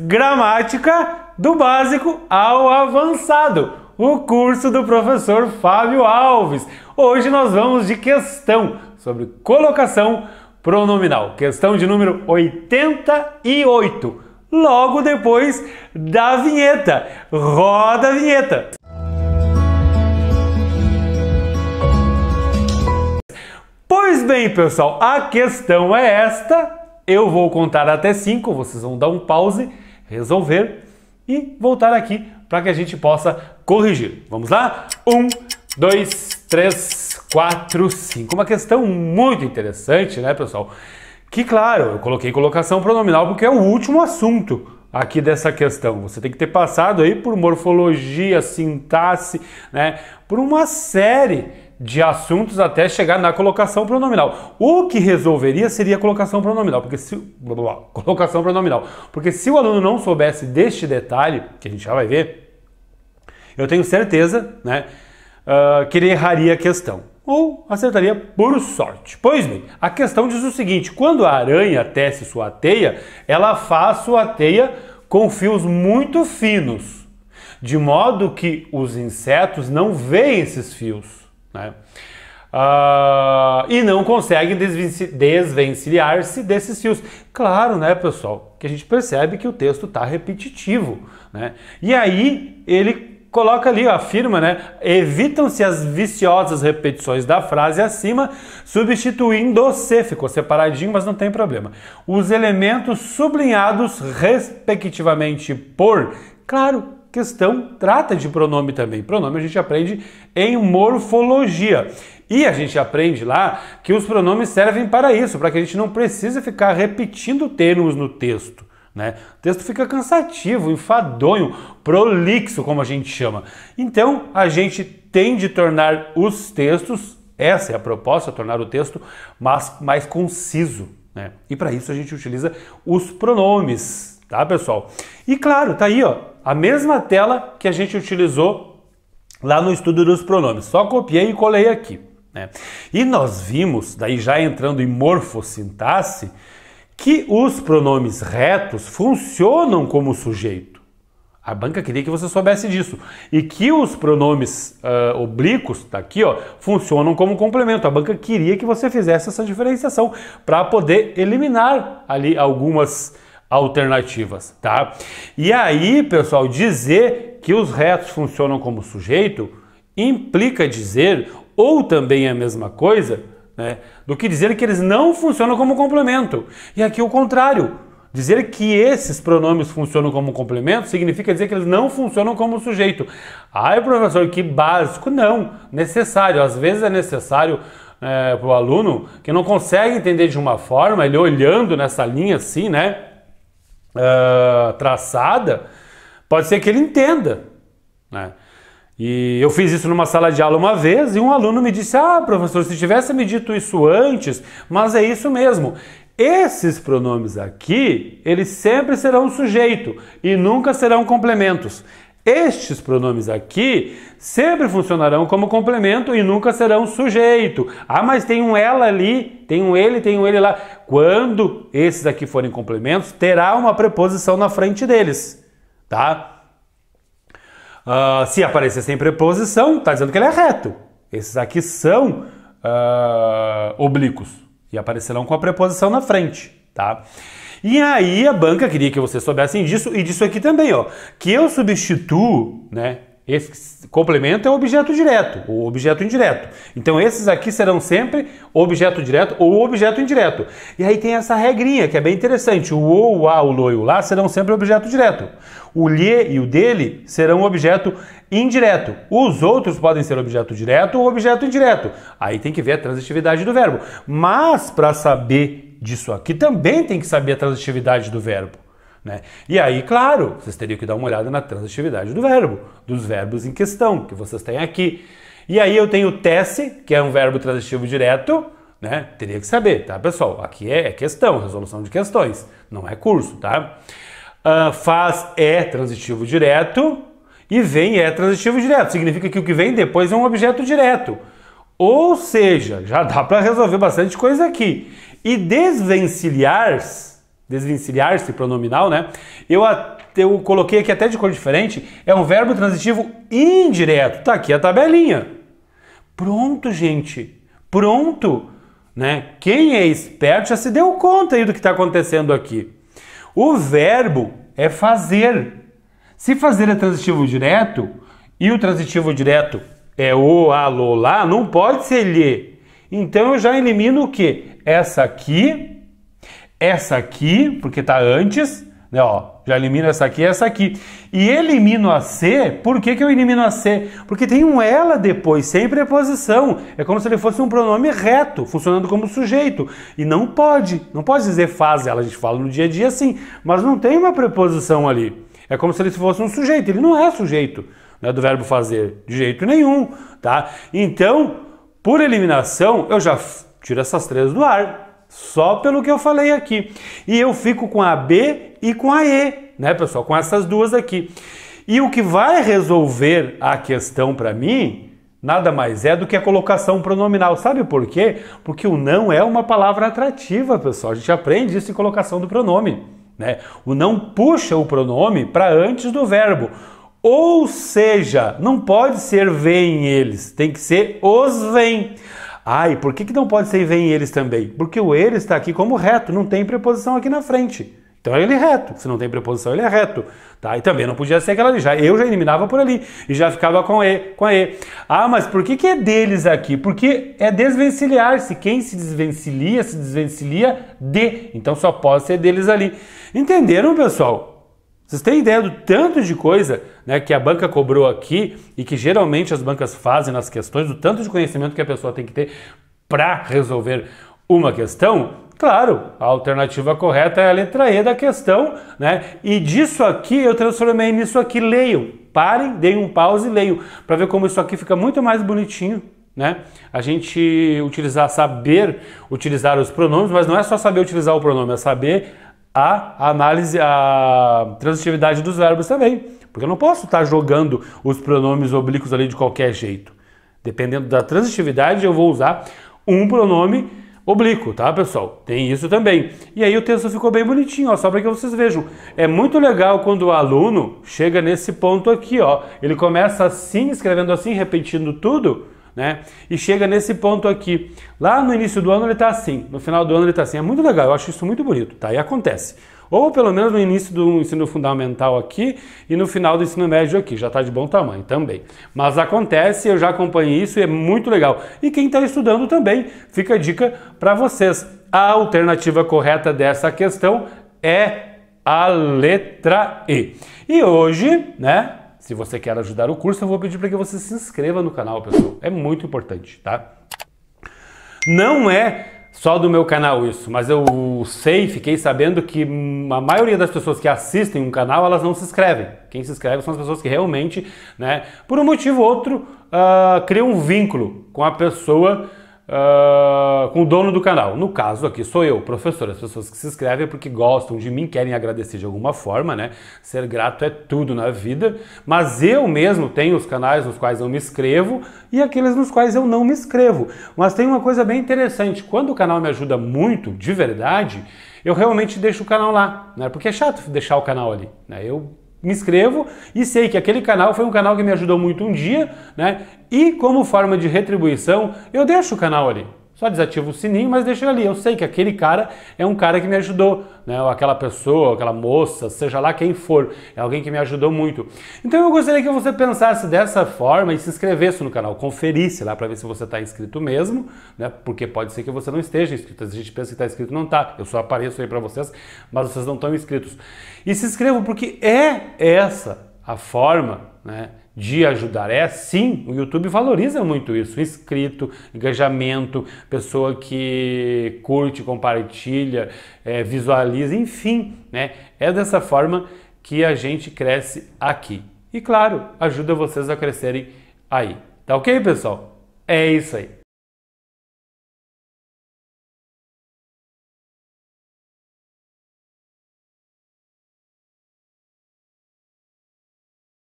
Gramática do básico ao avançado, o curso do professor Fábio Alves. Hoje nós vamos de questão sobre colocação pronominal, questão de número 88, logo depois da vinheta. Roda a vinheta. Pois bem, pessoal, a questão é esta. Eu vou contar até 5, vocês vão dar um pause resolver e voltar aqui para que a gente possa corrigir. Vamos lá? Um, dois, três, quatro, cinco. Uma questão muito interessante, né, pessoal? Que, claro, eu coloquei colocação pronominal porque é o último assunto aqui dessa questão. Você tem que ter passado aí por morfologia, sintaxe, né, por uma série de assuntos até chegar na colocação pronominal. O que resolveria seria a colocação pronominal, porque se blá, blá, colocação pronominal, porque se o aluno não soubesse deste detalhe, que a gente já vai ver, eu tenho certeza, né, uh, que ele erraria a questão ou acertaria por sorte. Pois bem, a questão diz o seguinte: quando a aranha tece sua teia, ela faz sua teia com fios muito finos, de modo que os insetos não veem esses fios. Né? Ah, e não consegue desvencilhar-se desses fios. Claro, né, pessoal, que a gente percebe que o texto está repetitivo. Né? E aí ele coloca ali, afirma, né? Evitam-se as viciosas repetições da frase acima, substituindo-se, ficou separadinho, mas não tem problema. Os elementos sublinhados, respectivamente, por. Claro, questão trata de pronome também. Pronome a gente aprende em morfologia. E a gente aprende lá que os pronomes servem para isso, para que a gente não precise ficar repetindo termos no texto. Né? O texto fica cansativo, enfadonho, prolixo, como a gente chama. Então, a gente tem de tornar os textos, essa é a proposta, tornar o texto mais, mais conciso. Né? E para isso a gente utiliza os pronomes, tá, pessoal? E claro, tá aí, ó, a mesma tela que a gente utilizou lá no estudo dos pronomes. Só copiei e colei aqui, né? E nós vimos, daí já entrando em morfossintaxe, que os pronomes retos funcionam como sujeito. A banca queria que você soubesse disso. E que os pronomes uh, oblíquos, tá aqui, ó, funcionam como complemento. A banca queria que você fizesse essa diferenciação para poder eliminar ali algumas alternativas, tá? E aí, pessoal, dizer que os retos funcionam como sujeito implica dizer, ou também é a mesma coisa, né, do que dizer que eles não funcionam como complemento. E aqui o contrário. Dizer que esses pronomes funcionam como complemento significa dizer que eles não funcionam como sujeito. Ai, professor, que básico. Não, necessário. Às vezes é necessário é, eh, para o aluno que não consegue entender de uma forma, ele olhando nessa linha assim, né? uh, traçada, pode ser que ele entenda. Né? E eu fiz isso numa sala de aula uma vez e um aluno me disse: Ah, professor, se tivesse me dito isso antes, mas é isso mesmo. Esses pronomes aqui, eles sempre serão sujeito e nunca serão complementos. Estes pronomes aqui sempre funcionarão como complemento e nunca serão sujeito. Ah, mas tem um ela ali, tem um ele, tem um ele lá. Quando esses aqui forem complementos, terá uma preposição na frente deles, tá? Uh, se aparecer sem preposição, está dizendo que ele é reto. Esses aqui são uh, oblíquos e aparecerão com a preposição na frente, tá? E aí a banca queria que você soubessem disso e disso aqui também, ó, que eu substituo, né? Esse complemento é o objeto direto ou objeto indireto. Então esses aqui serão sempre objeto direto ou objeto indireto. E aí tem essa regrinha que é bem interessante. O ou, o a, o lo e o lá serão sempre objeto direto. O lhe e o dele serão objeto indireto. Os outros podem ser objeto direto ou objeto indireto. Aí tem que ver a transitividade do verbo. Mas para saber disso aqui também tem que saber a transitividade do verbo. Né? E aí, claro, vocês teriam que dar uma olhada na transitividade do verbo, dos verbos em questão que vocês têm aqui. E aí eu tenho teste que é um verbo transitivo direto, né? Teria que saber, tá, pessoal? Aqui é, é questão, resolução de questões, não é curso, tá? Uh, faz é transitivo direto e vem é transitivo direto. Significa que o que vem depois é um objeto direto. Ou seja, já dá para resolver bastante coisa aqui. E desvencilhar, se desvencilhar-se pronominal, né? Eu, eu coloquei aqui até de cor diferente, é um verbo transitivo indireto. Tá aqui a tabelinha. Pronto, gente. Pronto, né? Quem é esperto já se deu conta aí do que está acontecendo aqui. O verbo é fazer. Se fazer é transitivo direto e o transitivo direto é o lá, não pode ser lhe. Então eu já elimino o que? Essa aqui, essa aqui, porque está antes, né? Ó, já elimino essa aqui e essa aqui. E elimino a C, por que, que eu elimino a C? Porque tem um ela depois, sem preposição. É como se ele fosse um pronome reto, funcionando como sujeito. E não pode, não pode dizer faz ela, a gente fala no dia a dia assim, mas não tem uma preposição ali. É como se ele fosse um sujeito, ele não é sujeito não é do verbo fazer de jeito nenhum, tá? Então, por eliminação, eu já tiro essas três do ar, só pelo que eu falei aqui. E eu fico com a B e com a E, né, pessoal? Com essas duas aqui. E o que vai resolver a questão para mim nada mais é do que a colocação pronominal. Sabe por quê? Porque o não é uma palavra atrativa, pessoal. A gente aprende isso em colocação do pronome. Né? O não puxa o pronome para antes do verbo. Ou seja, não pode ser vem eles, tem que ser os vem. Ai, por que, que não pode ser vem eles também? Porque o eles está aqui como reto, não tem preposição aqui na frente. Então ele é reto. Se não tem preposição, ele é reto. Tá? E também não podia ser aquela ali. Já, eu já eliminava por ali e já ficava com E, com E. Ah, mas por que, que é deles aqui? Porque é desvencilhar-se. Quem se desvencilia, se desvencilia de. Então só pode ser deles ali. Entenderam, pessoal? Vocês têm ideia do tanto de coisa né, que a banca cobrou aqui e que geralmente as bancas fazem nas questões, do tanto de conhecimento que a pessoa tem que ter para resolver uma questão? Claro, a alternativa correta é a letra E da questão, né? E disso aqui eu transformei nisso aqui, leiam. Parem, deem um pause e leiam, para ver como isso aqui fica muito mais bonitinho, né? A gente utilizar, saber utilizar os pronomes, mas não é só saber utilizar o pronome, é saber a análise, a transitividade dos verbos também. Porque eu não posso estar jogando os pronomes oblíquos ali de qualquer jeito. Dependendo da transitividade, eu vou usar um pronome oblíquo, tá, pessoal? Tem isso também. E aí o texto ficou bem bonitinho, ó, só para que vocês vejam. É muito legal quando o aluno chega nesse ponto aqui, ó. Ele começa assim, escrevendo assim, repetindo tudo né? E chega nesse ponto aqui. Lá no início do ano ele está assim, no final do ano ele está assim. É muito legal, eu acho isso muito bonito, tá? E acontece. Ou pelo menos no início do ensino fundamental aqui e no final do ensino médio aqui, já está de bom tamanho também. Mas acontece, eu já acompanhei isso e é muito legal. E quem está estudando também, fica a dica para vocês. A alternativa correta dessa questão é a letra E. E hoje, né, se você quer ajudar o curso, eu vou pedir para que você se inscreva no canal, pessoal. É muito importante, tá? Não é só do meu canal isso, mas eu sei, fiquei sabendo que a maioria das pessoas que assistem um canal, elas não se inscrevem. Quem se inscreve são as pessoas que realmente, né, por um motivo ou outro, uh, criam um vínculo com a pessoa uh, com o dono do canal. No caso aqui sou eu, professor. As pessoas que se inscrevem é porque gostam de mim, querem agradecer de alguma forma, né? Ser grato é tudo na vida. Mas eu mesmo tenho os canais nos quais eu me inscrevo e aqueles nos quais eu não me inscrevo. Mas tem uma coisa bem interessante: quando o canal me ajuda muito, de verdade, eu realmente deixo o canal lá, né? Porque é chato deixar o canal ali, né? Eu me inscrevo e sei que aquele canal foi um canal que me ajudou muito um dia, né? E como forma de retribuição, eu deixo o canal ali. Só desativa o sininho, mas deixa ali. Eu sei que aquele cara é um cara que me ajudou, né? Ou aquela pessoa, aquela moça, seja lá quem for, é alguém que me ajudou muito. Então eu gostaria que você pensasse dessa forma e se inscrevesse no canal, conferisse lá para ver se você está inscrito mesmo, né? Porque pode ser que você não esteja inscrito. A gente pensa que está inscrito, não está. Eu só apareço aí para vocês, mas vocês não estão inscritos. E se inscrevam porque é essa a forma né, de ajudar é sim, o YouTube valoriza muito isso, inscrito, engajamento, pessoa que curte, compartilha, é, visualiza, enfim, né, é dessa forma que a gente cresce aqui. E claro, ajuda vocês a crescerem aí. Tá ok, pessoal? É isso aí.